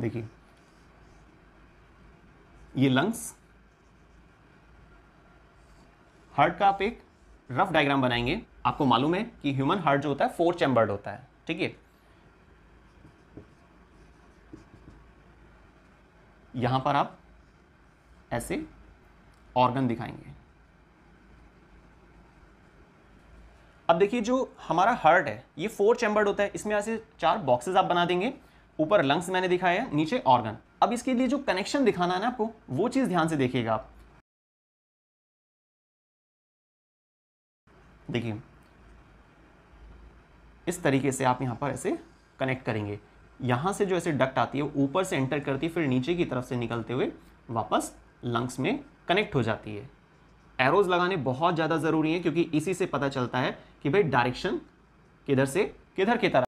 देखिए ये lungs heart का आप एक रफ डायग्राम बनाएंगे आपको मालूम है कि ह्यूमन हार्ट जो होता है फोर चैम्बर्ड होता है ठीक है यहां पर आप ऐसे ऑर्गन दिखाएंगे अब देखिए जो हमारा हार्ट है ये फोर चैम्बर्ड होता है इसमें ऐसे चार बॉक्सेस आप बना देंगे ऊपर लंग्स मैंने दिखाया है नीचे ऑर्गन अब इसके लिए जो कनेक्शन दिखाना है ना आपको वो चीज़ ध्यान से देखिएगा आप देखिए इस तरीके से आप यहां पर ऐसे कनेक्ट करेंगे यहां से जो ऐसे डक्ट आती है ऊपर से एंटर करती है फिर नीचे की तरफ से निकलते हुए वापस लंग्स में कनेक्ट हो जाती है एरोज लगाने बहुत ज़्यादा ज़रूरी है क्योंकि इसी से पता चलता है कि भाई डायरेक्शन किधर से किधर की तरफ